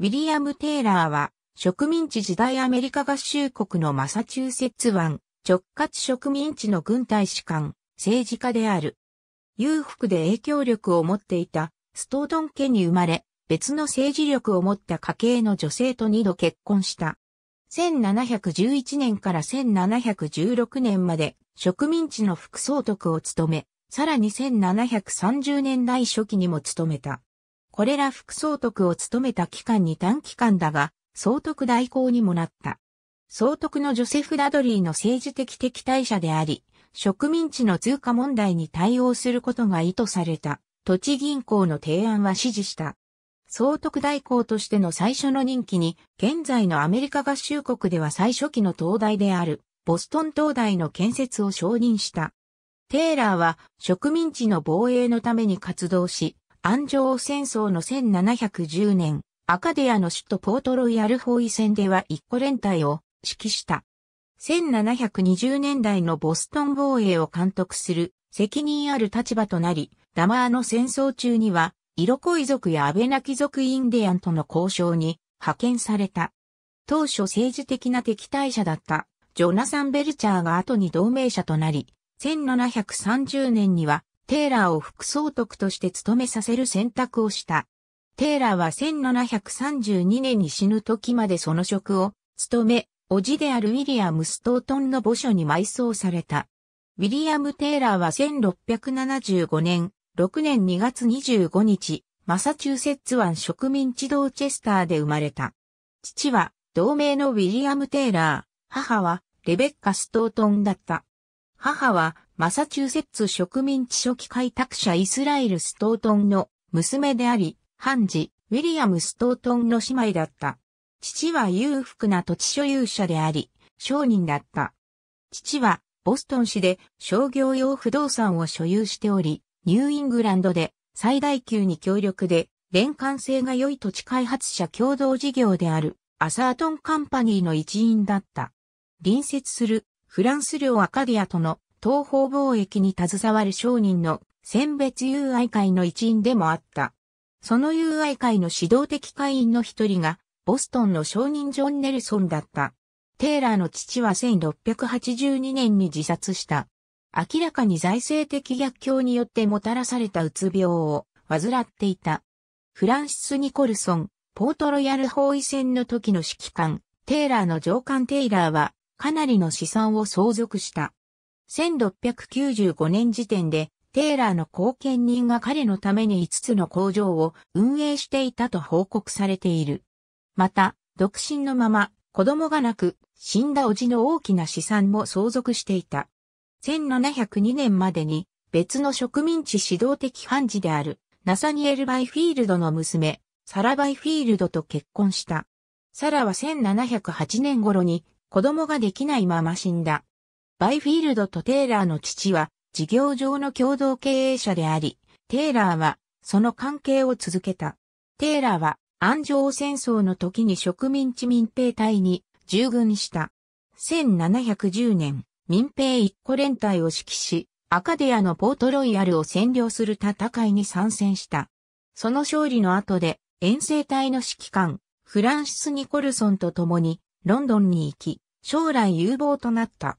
ウィリアム・テイラーは、植民地時代アメリカ合衆国のマサチューセッツ湾、直轄植民地の軍隊士官、政治家である。裕福で影響力を持っていた、ストードン家に生まれ、別の政治力を持った家系の女性と二度結婚した。1711年から1716年まで植民地の副総督を務め、さらに1730年代初期にも務めた。これら副総督を務めた期間に短期間だが、総督代行にもなった。総督のジョセフ・ラドリーの政治的敵対者であり、植民地の通貨問題に対応することが意図された、土地銀行の提案は支持した。総督代行としての最初の任期に、現在のアメリカ合衆国では最初期の東大である、ボストン東大の建設を承認した。テイラーは植民地の防衛のために活動し、安城戦争の1710年、アカデアの首都ポートロイヤル包囲戦では一個連隊を指揮した。1720年代のボストン防衛を監督する責任ある立場となり、ダマーの戦争中には、色恋族やアベナキ族インディアンとの交渉に派遣された。当初政治的な敵対者だったジョナサン・ベルチャーが後に同盟者となり、1730年にはテーラーを副総督として務めさせる選択をした。テーラーは1732年に死ぬ時までその職を務め、叔父であるウィリアム・ストートンの墓所に埋葬された。ウィリアム・テーラーは1675年、6年2月25日、マサチューセッツ湾植民地ドーチェスターで生まれた。父は同盟のウィリアム・テーラー、母はレベッカ・ストートンだった。母はマサチューセッツ植民地初期開拓者イスラエル・ストートンの娘であり、ハンジ、ウィリアム・ストートンの姉妹だった。父は裕福な土地所有者であり、商人だった。父はボストン市で商業用不動産を所有しており、ニューイングランドで最大級に強力で連関性が良い土地開発者共同事業であるアサートンカンパニーの一員だった。隣接するフランス領アカディアとの東方貿易に携わる商人の選別友愛会の一員でもあった。その友愛会の指導的会員の一人が、ボストンの商人ジョン・ネルソンだった。テイラーの父は1682年に自殺した。明らかに財政的逆境によってもたらされたうつ病を患っていた。フランシス・ニコルソン、ポートロヤル包囲戦の時の指揮官、テイラーの上官テイラーは、かなりの資産を相続した。1695年時点で、テーラーの後見人が彼のために5つの工場を運営していたと報告されている。また、独身のまま、子供がなく、死んだ叔父の大きな資産も相続していた。1702年までに、別の植民地指導的判事である、ナサニエル・バイフィールドの娘、サラ・バイフィールドと結婚した。サラは1708年頃に、子供ができないまま死んだ。バイフィールドとテイラーの父は事業上の共同経営者であり、テイラーはその関係を続けた。テイラーは安城戦争の時に植民地民兵隊に従軍した。1710年、民兵一個連隊を指揮し、アカデアのポートロイヤルを占領する戦いに参戦した。その勝利の後で、遠征隊の指揮官、フランシス・ニコルソンと共に、ロンドンに行き、将来有望となった。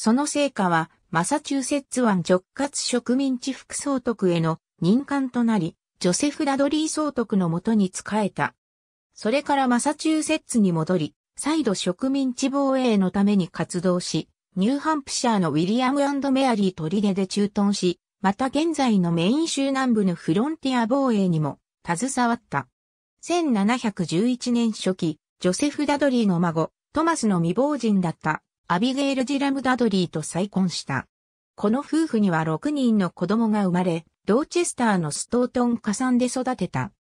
その成果は、マサチューセッツ湾直轄植民地副総督への任官となり、ジョセフ・ラドリー総督のもとに仕えた。それからマサチューセッツに戻り、再度植民地防衛のために活動し、ニューハンプシャーのウィリアムメアリー出で駐屯し、また現在のメイン州南部のフロンティア防衛にも携わった。1711年初期、ジョセフ・ダドリーの孫、トマスの未亡人だったアビゲイル・ジラム・ダドリーと再婚した。この夫婦には6人の子供が生まれ、ドーチェスターのストートン加算で育てた。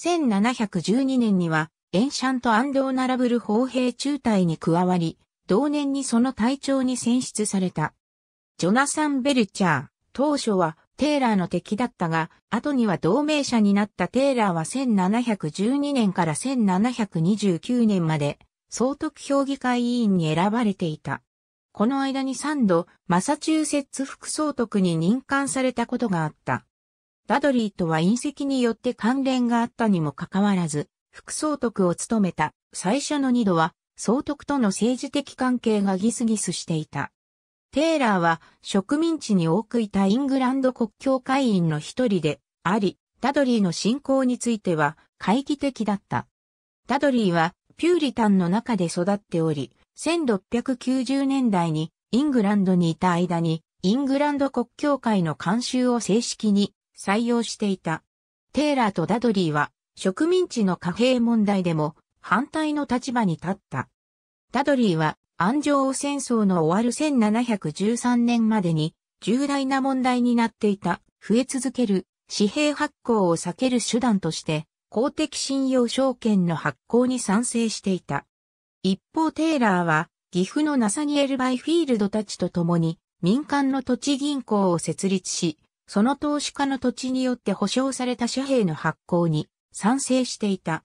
1712年には、エンシャント・アンド・オナラブル砲兵中隊に加わり、同年にその隊長に選出された。ジョナサン・ベルチャー、当初はテイラーの敵だったが、後には同盟者になったテイラーは1712年から1729年まで、総督評議会委員に選ばれていた。この間に3度、マサチューセッツ副総督に任官されたことがあった。ダドリーとは隕石によって関連があったにもかかわらず、副総督を務めた最初の2度は、総督との政治的関係がギスギスしていた。テイラーは植民地に多くいたイングランド国教会員の一人であり、ダドリーの信仰については懐疑的だった。ダドリーはピューリタンの中で育っており、1690年代にイングランドにいた間に、イングランド国教会の監修を正式に採用していた。テイラーとダドリーは植民地の貨幣問題でも反対の立場に立った。ダドリーは安城戦争の終わる1713年までに重大な問題になっていた増え続ける紙幣発行を避ける手段として公的信用証券の発行に賛成していた。一方テイラーは岐阜のナサニエル・バイフィールドたちと共に民間の土地銀行を設立し、その投資家の土地によって保証された紙幣の発行に賛成していた。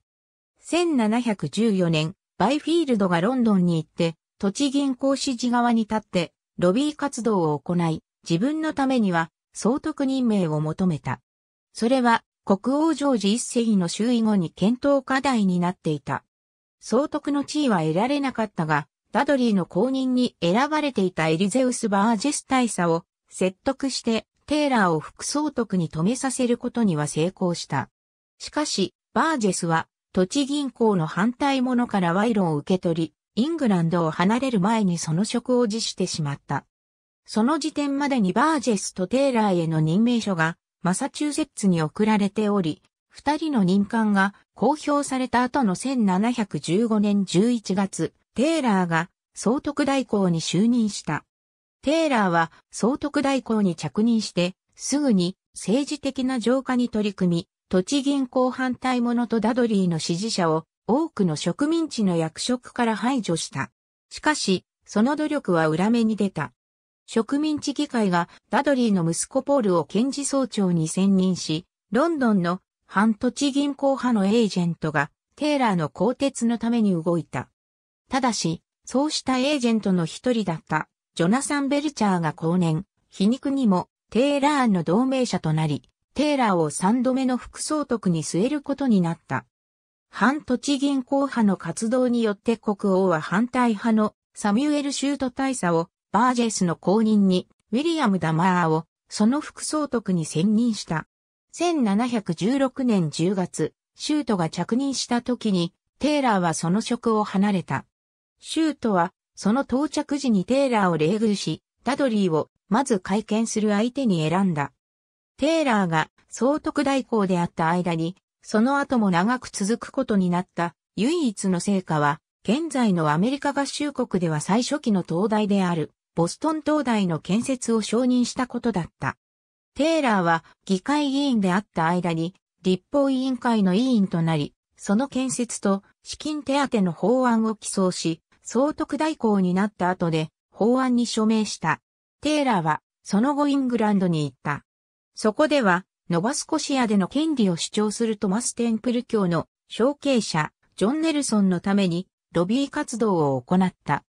1714年、バイフィールドがロンドンに行って、土地銀行支持側に立って、ロビー活動を行い、自分のためには、総督任命を求めた。それは、国王ジョージ一世の周囲後に検討課題になっていた。総督の地位は得られなかったが、ダドリーの公認に選ばれていたエリゼウス・バージェス大佐を説得してテーラーを副総督に止めさせることには成功した。しかし、バージェスは土地銀行の反対者から賄賂を受け取り、イングランドを離れる前にその職を辞してしまった。その時点までにバージェスとテーラーへの任命書がマサチューセッツに送られており、二人の任官が公表された後の1715年11月、テーラーが総督代行に就任した。テーラーは総督代行に着任して、すぐに政治的な浄化に取り組み、土地銀行反対者とダドリーの支持者を多くの植民地の役職から排除した。しかし、その努力は裏目に出た。植民地議会がダドリーの息子ポールを検事総長に選任し、ロンドンの反土地銀行派のエージェントがテーラーの更迭のために動いた。ただし、そうしたエージェントの一人だったジョナサン・ベルチャーが後年、皮肉にもテーラーの同盟者となり、テーラーを三度目の副総督に据えることになった。反土地銀行派の活動によって国王は反対派のサミュエル・シュート大佐をバージェスの後任に、ウィリアム・ダマーを、その副総督に選任した。1716年10月、シュートが着任した時に、テイラーはその職を離れた。シュートは、その到着時にテイラーを礼遇し、ダドリーを、まず会見する相手に選んだ。テイラーが総督代行であった間に、その後も長く続くことになった唯一の成果は、現在のアメリカ合衆国では最初期の東大である。ボストン灯台の建設を承認したことだった。テイラーは議会議員であった間に立法委員会の委員となり、その建設と資金手当の法案を起草し、総督代行になった後で法案に署名した。テイラーはその後イングランドに行った。そこではノバスコシアでの権利を主張するトマス・テンプル教の承継者ジョン・ネルソンのためにロビー活動を行った。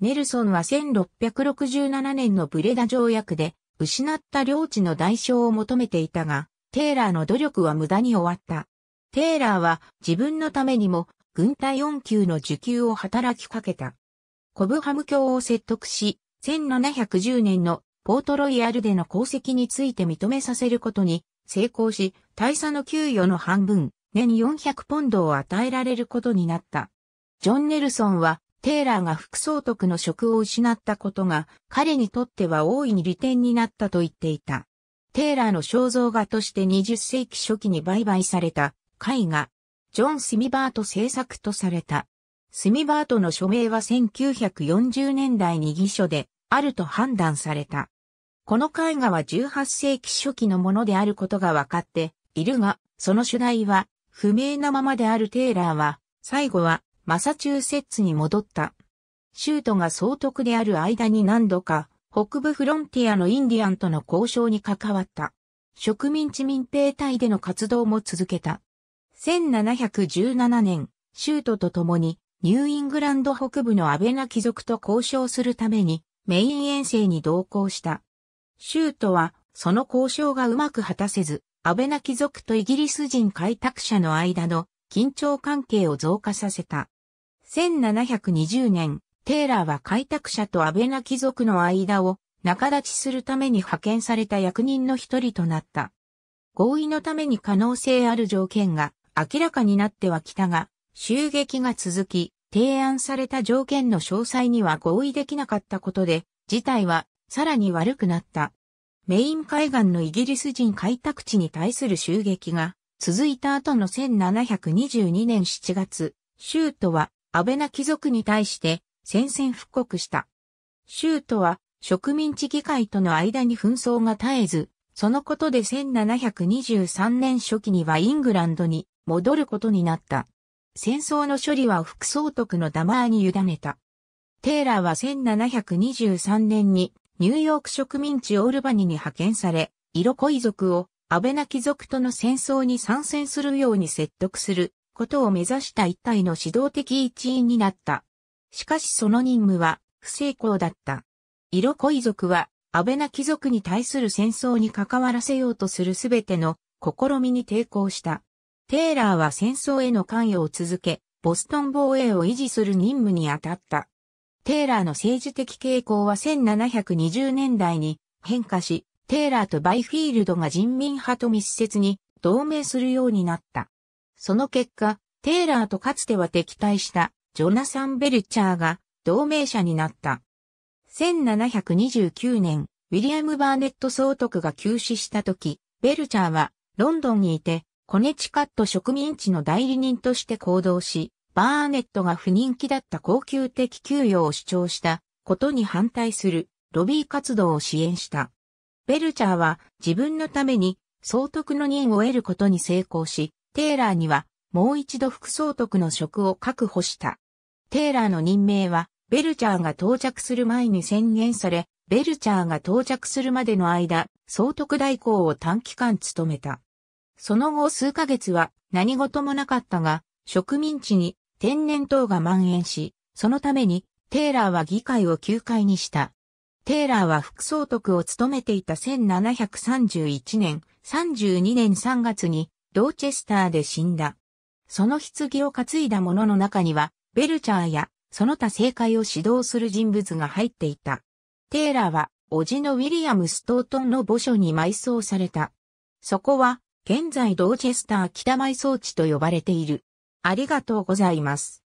ネルソンは1667年のブレダ条約で、失った領地の代償を求めていたが、テーラーの努力は無駄に終わった。テーラーは自分のためにも軍隊四級の受給を働きかけた。コブハム教を説得し、1710年のポートロイヤルでの功績について認めさせることに成功し、大佐の給与の半分、年400ポンドを与えられることになった。ジョン・ネルソンはテーラーが副総督の職を失ったことが、彼にとっては大いに利点になったと言っていた。テーラーの肖像画として20世紀初期に売買された絵画、ジョン・スミバート制作とされた。スミバートの署名は1940年代に偽書であると判断された。この絵画は18世紀初期のものであることが分かっているが、その主題は不明なままであるテーラーは、最後はマサチューセッツに戻った。州都が総督である間に何度か、北部フロンティアのインディアンとの交渉に関わった。植民地民兵隊での活動も続けた。1717年、州都と共にニューイングランド北部のアベナ貴族と交渉するためにメイン遠征に同行した。州都はその交渉がうまく果たせず、アベナ貴族とイギリス人開拓者の間の緊張関係を増加させた。1720年、テイラーは開拓者と安倍な貴族の間を仲立ちするために派遣された役人の一人となった。合意のために可能性ある条件が明らかになってはきたが、襲撃が続き、提案された条件の詳細には合意できなかったことで、事態はさらに悪くなった。メイン海岸のイギリス人開拓地に対する襲撃が続いた後の1722年7月、シュートは安倍な貴族に対して戦線復刻した。シュートは植民地議会との間に紛争が絶えず、そのことで1723年初期にはイングランドに戻ることになった。戦争の処理は副総督のダマーに委ねた。テイラーは1723年にニューヨーク植民地オールバニに派遣され、色恋族を安倍な貴族との戦争に参戦するように説得することを目指した一体の指導的一員になった。しかしその任務は不成功だった。色恋族は安倍な貴族に対する戦争に関わらせようとするすべての試みに抵抗した。テーラーは戦争への関与を続け、ボストン防衛を維持する任務に当たった。テーラーの政治的傾向は1720年代に変化し、テイラーとバイフィールドが人民派と密接に同盟するようになった。その結果、テイラーとかつては敵対したジョナサン・ベルチャーが同盟者になった。1729年、ウィリアム・バーネット総督が急死した時、ベルチャーはロンドンにいて、コネチカット植民地の代理人として行動し、バーネットが不人気だった高級的給与を主張したことに反対するロビー活動を支援した。ベルチャーは自分のために総督の任を得ることに成功し、テーラーにはもう一度副総督の職を確保した。テーラーの任命はベルチャーが到着する前に宣言され、ベルチャーが到着するまでの間、総督代行を短期間務めた。その後数ヶ月は何事もなかったが、植民地に天然痘が蔓延し、そのためにテーラーは議会を休会にした。テーラーは副総督を務めていた1731年、32年3月にドーチェスターで死んだ。その棺を担いだ者の中には、ベルチャーやその他政界を指導する人物が入っていた。テーラーは、叔父のウィリアム・ストートンの墓所に埋葬された。そこは、現在ドーチェスター北埋葬地と呼ばれている。ありがとうございます。